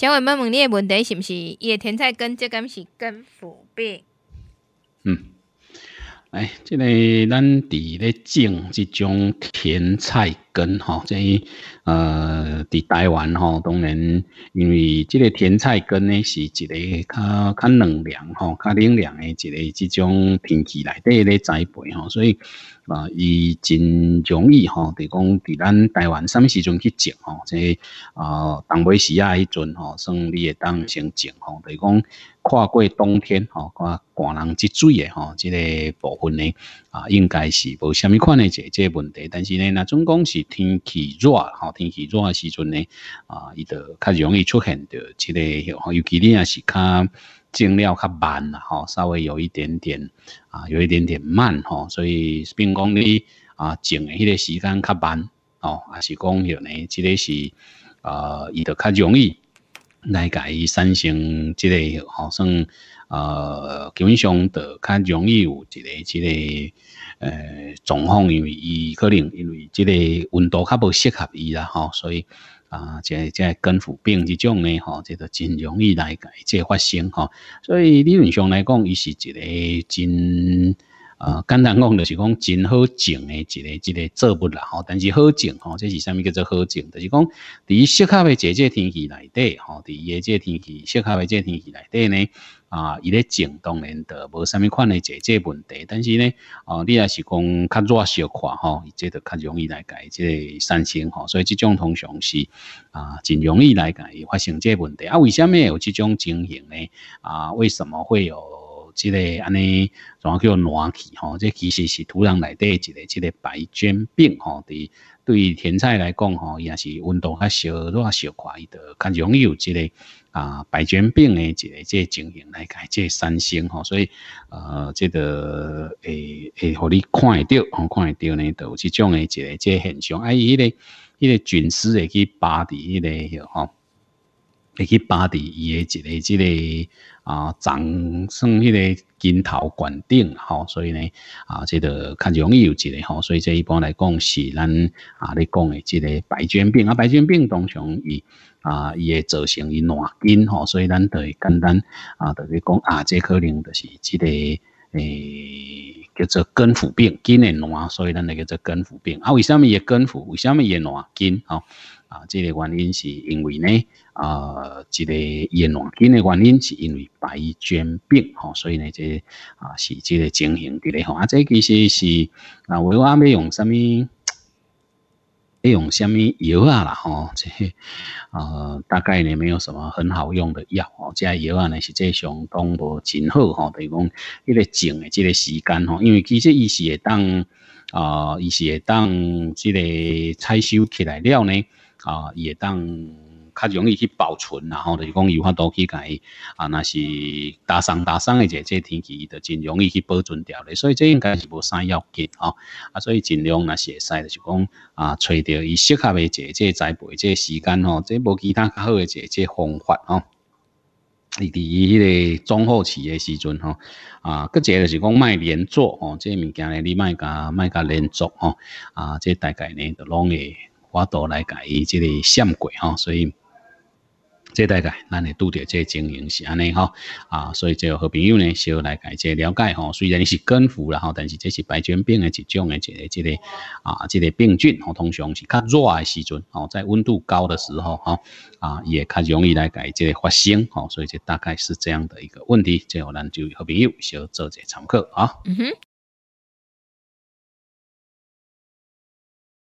小伟们问你的问题是不是？伊的甜菜根这根是根腐病？嗯，来，这个咱伫咧种一种甜菜。根哈，即、以呃，伫台湾吼，当然因为即个甜菜根呢是一个较较冷凉吼较凉凉的一个即种天气内底咧栽培吼，所以啊，伊真容易吼，等讲伫咱台湾什么时阵去种吼，即、以啊，东北时啊，迄阵吼，算你会当先种吼，等于讲跨过冬天吼，跨寒人积水诶吼，即个部分呢啊，应该是无虾米款嘅这这问题，但是呢，那总讲是。天气热，哈，天气热诶时阵呢，啊，伊就较容易出现着即、的，这吼，尤其你啊是较。种料较慢啦，吼，稍微有一点点，啊，有一点点慢，吼，所以并讲你啊种迄个时间较慢，哦，也是讲有呢，即个是啊，伊着较容易。来，甲伊产生即个，好像呃，基本上得较容易有一个即个，呃，状况，因为伊可能因为即个温度较无适合伊啦，吼，所以啊，即个根腐病这种呢，吼，这个真容易来改这发生，吼，所以理论上来讲，伊是一个真。啊，简单讲就是讲真好种诶一个一个做物啦吼。但是好种吼，这是啥物叫做好种？就是讲，伫适合的这个天气内底吼，伫伊个这天气适合的这天气内底呢啊，伊咧种当然就无啥物款诶这这问题。但是呢，哦，你若是讲较热小块吼，伊这就较容易来改个产生吼。所以这种通常是啊，真容易来改发生这问题。啊，为什么有这种情形呢？啊，为什么会有？即个安尼，啥叫暖气？吼，即其实是土壤内底一个即个白绢病，吼，伫对于甜菜来讲，吼，伊也是温度较小热、稍快的，较容易有即个啊白绢病诶一个即个情形来解，即个产生吼，所以呃，这个诶诶，让你看得到，看会到呢，有即种诶一个即个现象，啊，伊迄、咧伊个菌丝会去拔离伊咧，吼。会去巴的伊个一个一个啊长上迄个筋头管顶吼，所以呢啊，这个较容易有一个吼，所以这一般来讲是咱啊咧讲诶即个白血病啊，白血病通常以啊伊会造成伊软筋吼，所以咱着简单啊，特是讲啊，这可能就是之个诶叫做根腐病，筋诶软，所以咱叫做根腐病啊。为什么会根腐？为什么会软筋？吼？啊，这个原因是因为呢，啊，这个叶卵菌的原因是因为白绢病哈，所以呢，这啊是这个情形之类吼。啊，这其实是啊，我阿要用什么？要用什么药啊啦？吼。这些啊，大概呢没有什么很好用的药。哦，这药啊呢是际上当不真好哈，等于讲，这个静诶，这个时间哈，因为其实是会当啊，是会当这个采收起来了呢。啊，会当较容易去保存，然后就是讲有法度去甲伊啊，若是搭伤搭伤的者，姐天气，伊就真容易去保存掉的，所以这应该是无啥要紧哦。啊，所以尽量若是会使就是讲啊，揣着伊适合的者，这栽培，这时间吼，这无其他较好的者，这方法哦。你伫伊迄个中后期的时阵吼，啊，个者就是讲卖连做吼，这物件咧你卖甲卖甲连做吼，啊，这大概呢就拢会我都来改伊即个相鬼吼，所以这大概咱也拄到这经营是安尼吼啊，所以就和朋友呢小来改这了解吼。虽然是根腐了吼，但是这是白菌病的一种的这这个啊，这个病菌吼，通常是较热的时阵哦，在温度高的时候哈啊，也较容易来改这发生吼，所以这大概是这样的一个问题，最后咱就和朋友小做些参考啊。嗯哼。